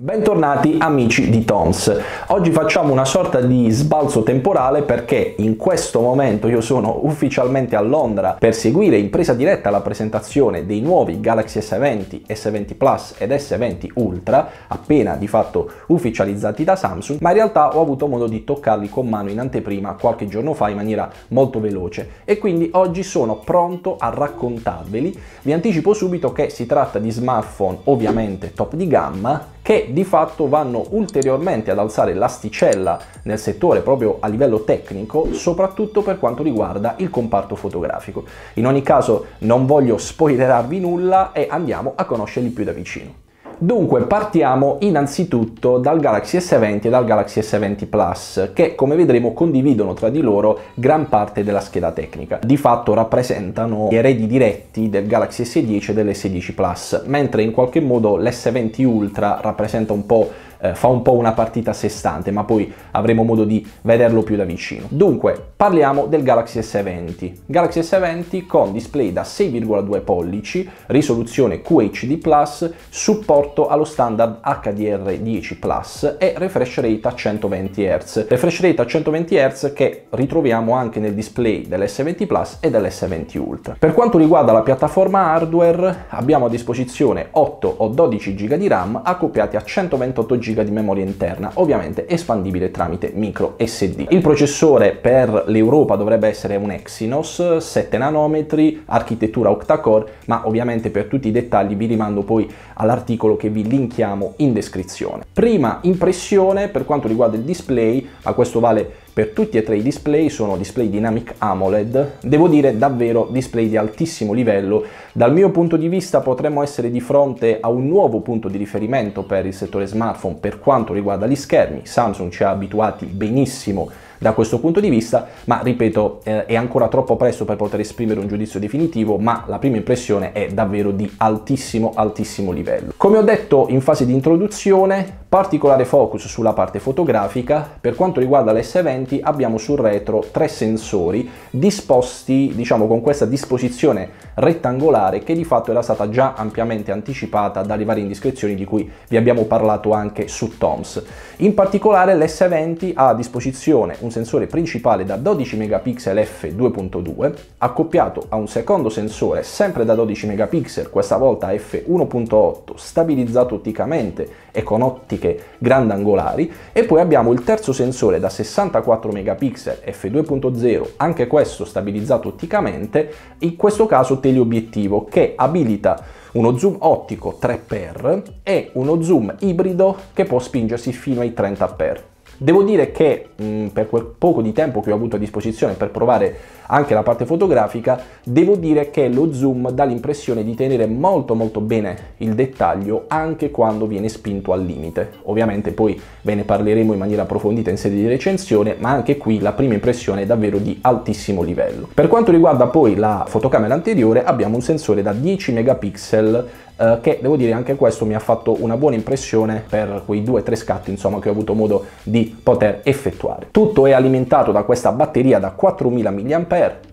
Bentornati amici di Toms. Oggi facciamo una sorta di sbalzo temporale perché in questo momento io sono ufficialmente a Londra per seguire in presa diretta la presentazione dei nuovi Galaxy S20, S20 Plus ed S20 Ultra, appena di fatto ufficializzati da Samsung, ma in realtà ho avuto modo di toccarli con mano in anteprima qualche giorno fa in maniera molto veloce e quindi oggi sono pronto a raccontarveli. Vi anticipo subito che si tratta di smartphone ovviamente top di gamma che di fatto vanno ulteriormente ad alzare l'asticella nel settore proprio a livello tecnico, soprattutto per quanto riguarda il comparto fotografico. In ogni caso non voglio spoilerarvi nulla e andiamo a conoscerli più da vicino. Dunque partiamo innanzitutto dal Galaxy S20 e dal Galaxy S20 Plus che come vedremo condividono tra di loro gran parte della scheda tecnica. Di fatto rappresentano gli eredi diretti del Galaxy S10 e dell'S10 Plus mentre in qualche modo l'S20 Ultra rappresenta un po' eh, fa un po' una partita a sé stante, ma poi avremo modo di vederlo più da vicino. Dunque, parliamo del Galaxy S20. Galaxy S20 con display da 6,2 pollici, risoluzione QHD+, supporto allo standard HDR10+, e refresh rate a 120 Hz. Refresh rate a 120 Hz che ritroviamo anche nel display dell'S20 Plus e dell'S20 Ultra. Per quanto riguarda la piattaforma hardware, abbiamo a disposizione 8 o 12 GB di RAM accoppiati a 128 GB GB di memoria interna, ovviamente espandibile tramite micro SD. Il processore per l'Europa dovrebbe essere un Exynos 7 nanometri, architettura octa-core, ma ovviamente per tutti i dettagli vi rimando poi all'articolo che vi linkiamo in descrizione. Prima impressione per quanto riguarda il display, a questo vale per tutti e tre i display sono display Dynamic AMOLED, devo dire davvero display di altissimo livello. Dal mio punto di vista potremmo essere di fronte a un nuovo punto di riferimento per il settore smartphone per quanto riguarda gli schermi. Samsung ci ha abituati benissimo da questo punto di vista, ma ripeto eh, è ancora troppo presto per poter esprimere un giudizio definitivo, ma la prima impressione è davvero di altissimo altissimo livello. Come ho detto in fase di introduzione, Particolare focus sulla parte fotografica, per quanto riguarda l'S20 abbiamo sul retro tre sensori disposti diciamo con questa disposizione rettangolare che di fatto era stata già ampiamente anticipata dalle varie indiscrezioni di cui vi abbiamo parlato anche su TOMS. In particolare l'S20 ha a disposizione un sensore principale da 12 megapixel f2.2 accoppiato a un secondo sensore sempre da 12 megapixel, questa volta f1.8 stabilizzato otticamente e con ottica ottiche grandangolari e poi abbiamo il terzo sensore da 64 megapixel f2.0, anche questo stabilizzato otticamente, in questo caso teleobiettivo che abilita uno zoom ottico 3x e uno zoom ibrido che può spingersi fino ai 30x. Devo dire che mh, mm, per quel poco di tempo che ho avuto a disposizione per provare anche la parte fotografica, devo dire che lo zoom dà l'impressione di tenere molto molto bene il dettaglio anche quando viene spinto al limite. Ovviamente poi ve ne parleremo in maniera approfondita in sede di recensione, ma anche qui la prima impressione è davvero di altissimo livello. Per quanto riguarda poi la fotocamera anteriore, abbiamo un sensore da 10 megapixel eh, che devo dire anche questo mi ha fatto una buona impressione per quei due o tre scatti insomma che ho avuto modo di poter effettuare. Tutto è alimentato da questa batteria da 4000 mAh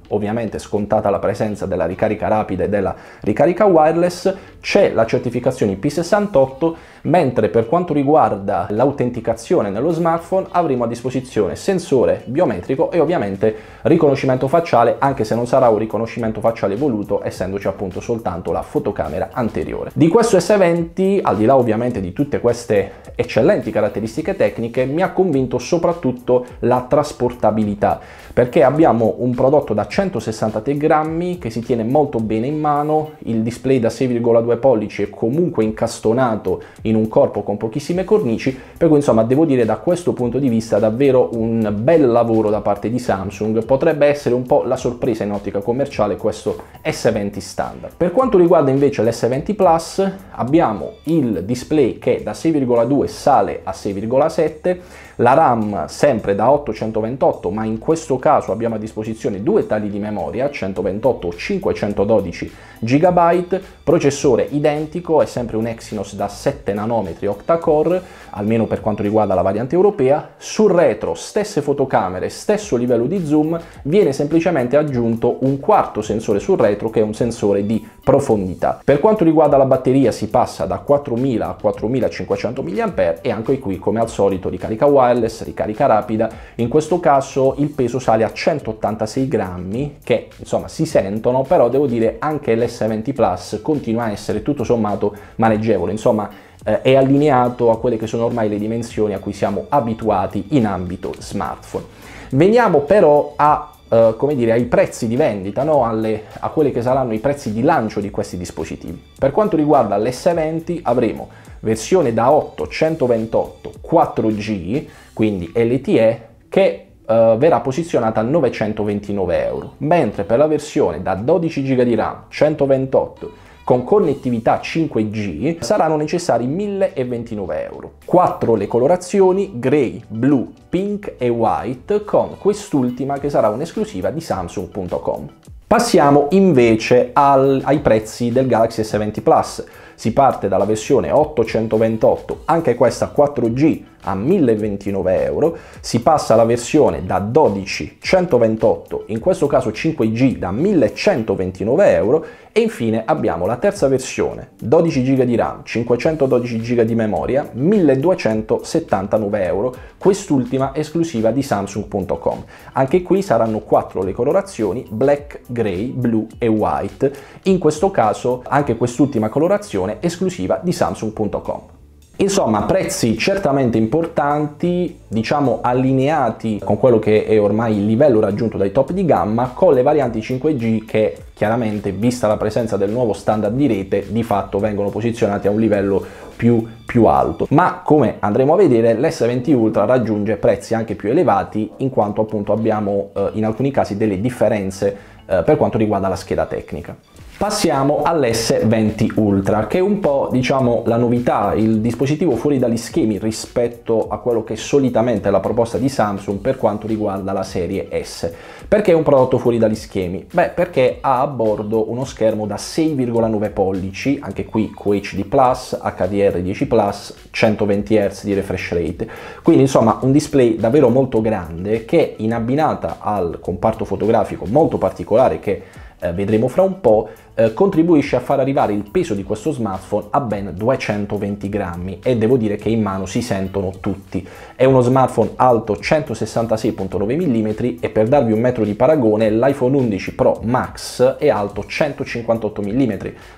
ovviamente scontata la presenza della ricarica rapida e della ricarica wireless, c'è la certificazione IP68, mentre per quanto riguarda l'autenticazione nello smartphone avremo a disposizione sensore biometrico e ovviamente riconoscimento facciale, anche se non sarà un riconoscimento facciale voluto, essendoci appunto soltanto la fotocamera anteriore. Di questo S20, al di là ovviamente di tutte queste eccellenti caratteristiche tecniche, mi ha convinto soprattutto la trasportabilità, perché abbiamo un prodotto da 163 grammi che si tiene molto bene in mano, il display da 6,2 pollici è comunque incastonato in un corpo con pochissime cornici, per cui insomma devo dire da questo punto di vista davvero un bel lavoro da parte di Samsung, potrebbe essere un po' la sorpresa in ottica commerciale questo S20 standard. Per quanto riguarda invece l'S20 Plus abbiamo il display che da 6,2 sale a 6,7, la RAM sempre da 828 ma in questo caso abbiamo a disposizione due tagli GB di memoria, 128 o 512 GB, processore identico, è sempre un Exynos da 7 nanometri octa-core, almeno per quanto riguarda la variante europea, sul retro stesse fotocamere, stesso livello di zoom, viene semplicemente aggiunto un quarto sensore sul retro che è un sensore di profondità. Per quanto riguarda la batteria si passa da 4.000 a 4.500 mAh e anche qui come al solito ricarica wireless, ricarica rapida, in questo caso il peso sale a 186 grammi che insomma si sentono però devo dire anche l'S20 Plus continua a essere tutto sommato maneggevole, insomma eh, è allineato a quelle che sono ormai le dimensioni a cui siamo abituati in ambito smartphone. Veniamo però a eh, come dire, ai prezzi di vendita, no? Alle, a quelli che saranno i prezzi di lancio di questi dispositivi. Per quanto riguarda l'S20 avremo versione da 8 128 4G, quindi LTE, che eh, verrà posizionata a 929 euro, mentre per la versione da 12 GB di RAM 128 con connettività 5G saranno necessari 1029 euro. 4 le colorazioni grey, blu, pink e white con quest'ultima che sarà un'esclusiva di Samsung.com. Passiamo invece al, ai prezzi del Galaxy S20 Plus. Si parte dalla versione 828, anche questa 4G a 1029 euro, si passa alla versione da 12,128, in questo caso 5G da 1129 euro e infine abbiamo la terza versione, 12 GB di RAM, 512 GB di memoria, 1279 euro, quest'ultima esclusiva di Samsung.com. Anche qui saranno quattro le colorazioni, black, grey, blu e white, in questo caso anche quest'ultima colorazione esclusiva di Samsung.com. Insomma, prezzi certamente importanti, diciamo allineati con quello che è ormai il livello raggiunto dai top di gamma, con le varianti 5G che chiaramente, vista la presenza del nuovo standard di rete, di fatto vengono posizionati a un livello più, più alto. Ma come andremo a vedere, l'S20 Ultra raggiunge prezzi anche più elevati, in quanto appunto abbiamo eh, in alcuni casi delle differenze eh, per quanto riguarda la scheda tecnica. Passiamo all'S20 Ultra, che è un po' diciamo la novità, il dispositivo fuori dagli schemi rispetto a quello che solitamente è la proposta di Samsung per quanto riguarda la serie S. Perché è un prodotto fuori dagli schemi? Beh, perché ha a bordo uno schermo da 6,9 pollici, anche qui QHD+, HDR10+, Plus, 120 Hz di refresh rate. Quindi insomma un display davvero molto grande che in abbinata al comparto fotografico molto particolare che eh, vedremo fra un po' Eh, contribuisce a far arrivare il peso di questo smartphone a ben 220 grammi e devo dire che in mano si sentono tutti. È uno smartphone alto 166.9 mm e per darvi un metro di paragone l'iPhone 11 Pro Max è alto 158 mm.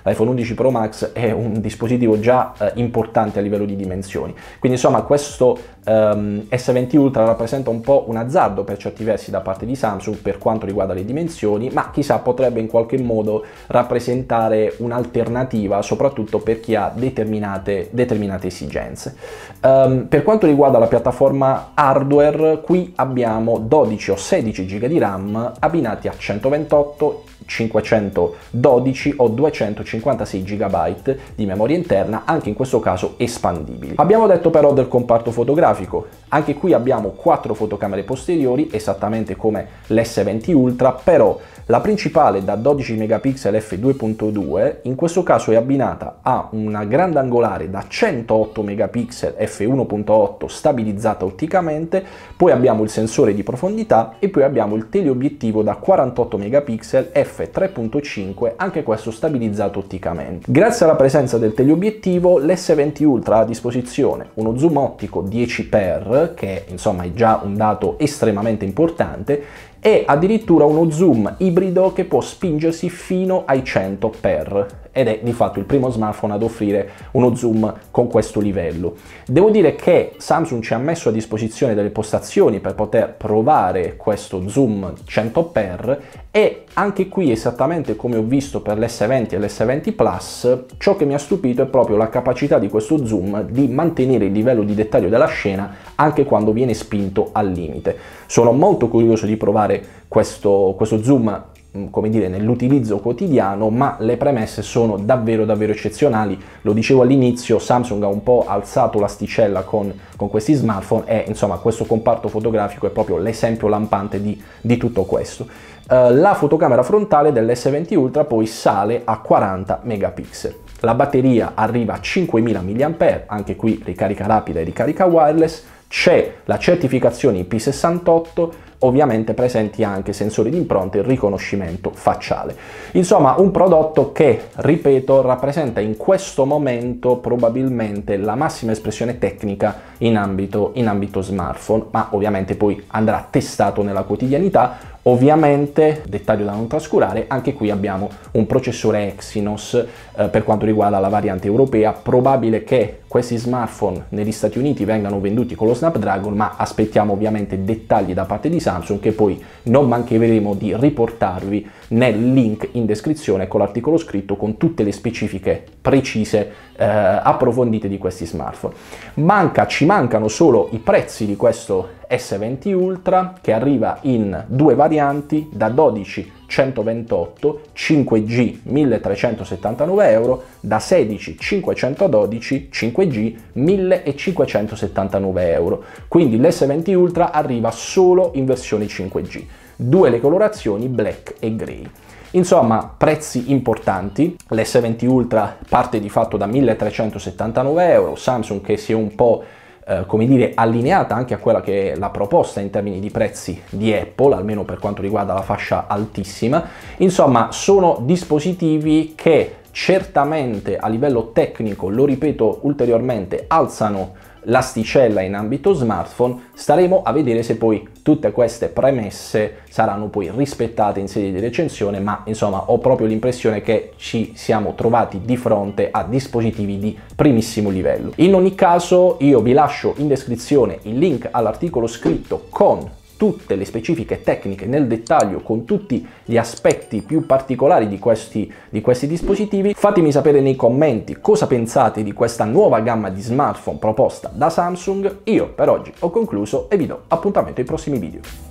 L'iPhone 11 Pro Max è un dispositivo già eh, importante a livello di dimensioni. Quindi insomma questo ehm, S20 Ultra rappresenta un po' un azzardo per certi versi da parte di Samsung per quanto riguarda le dimensioni, ma chissà potrebbe in qualche modo rappresentare rappresentare un'alternativa soprattutto per chi ha determinate, determinate esigenze. Um, per quanto riguarda la piattaforma hardware, qui abbiamo 12 o 16 GB di RAM abbinati a 128 512 o 256 GB di memoria interna, anche in questo caso espandibili. Abbiamo detto però del comparto fotografico, anche qui abbiamo quattro fotocamere posteriori, esattamente come l'S20 Ultra, però la principale da 12 megapixel f 2.2 in questo caso è abbinata a una grande angolare da 108 megapixel F 1.8 stabilizzata otticamente, poi abbiamo il sensore di profondità e poi abbiamo il teleobiettivo da 48 megapixel F 3.5 anche questo stabilizzato otticamente. Grazie alla presenza del teleobiettivo l'S20 Ultra ha a disposizione uno zoom ottico 10x che insomma è già un dato estremamente importante e addirittura uno zoom ibrido che può spingersi fino ai 100x ed è di fatto il primo smartphone ad offrire uno zoom con questo livello. Devo dire che Samsung ci ha messo a disposizione delle postazioni per poter provare questo zoom 100x e anche qui esattamente come ho visto per l'S20 e l'S20 Plus ciò che mi ha stupito è proprio la capacità di questo zoom di mantenere il livello di dettaglio della scena anche quando viene spinto al limite sono molto curioso di provare questo, questo zoom mm, come dire, nell'utilizzo quotidiano, ma le premesse sono davvero davvero eccezionali. Lo dicevo all'inizio, Samsung ha un po' alzato l'asticella con, con questi smartphone e insomma questo comparto fotografico è proprio l'esempio lampante di, di tutto questo. Eh, la fotocamera frontale dell'S20 Ultra poi sale a 40 megapixel. La batteria arriva a 5000 mAh, anche qui ricarica rapida e ricarica wireless, c'è la certificazione IP68, ovviamente presenti anche sensori di impronte e riconoscimento facciale. Insomma, un prodotto che, ripeto, rappresenta in questo momento probabilmente la massima espressione tecnica in ambito, in ambito smartphone, ma ovviamente poi andrà testato nella quotidianità. Ovviamente, dettaglio da non trascurare, anche qui abbiamo un processore Exynos eh, per quanto riguarda la variante europea, probabile che questi smartphone negli Stati Uniti vengano venduti con lo Snapdragon, ma aspettiamo ovviamente dettagli da parte di Samsung Samsung che poi non mancheremo di riportarvi nel link in descrizione con l'articolo scritto con tutte le specifiche precise eh, approfondite di questi smartphone. Manca, ci mancano solo i prezzi di questo S20 Ultra che arriva in due varianti da 12 128 5G 1379 euro da 16 512 5G 1579 euro quindi l'S20 Ultra arriva solo in versione 5G due le colorazioni black e grey. Insomma, prezzi importanti, l'S20 Ultra parte di fatto da 1379 euro, Samsung che si è un po' eh, come dire, allineata anche a quella che è la proposta in termini di prezzi di Apple, almeno per quanto riguarda la fascia altissima. Insomma, sono dispositivi che certamente a livello tecnico, lo ripeto ulteriormente, alzano l'asticella in ambito smartphone, staremo a vedere se poi tutte queste premesse saranno poi rispettate in sede di recensione, ma insomma ho proprio l'impressione che ci siamo trovati di fronte a dispositivi di primissimo livello. In ogni caso io vi lascio in descrizione il link all'articolo scritto con tutte le specifiche tecniche nel dettaglio con tutti gli aspetti più particolari di questi, di questi dispositivi. Fatemi sapere nei commenti cosa pensate di questa nuova gamma di smartphone proposta da Samsung. Io per oggi ho concluso e vi do appuntamento ai prossimi video.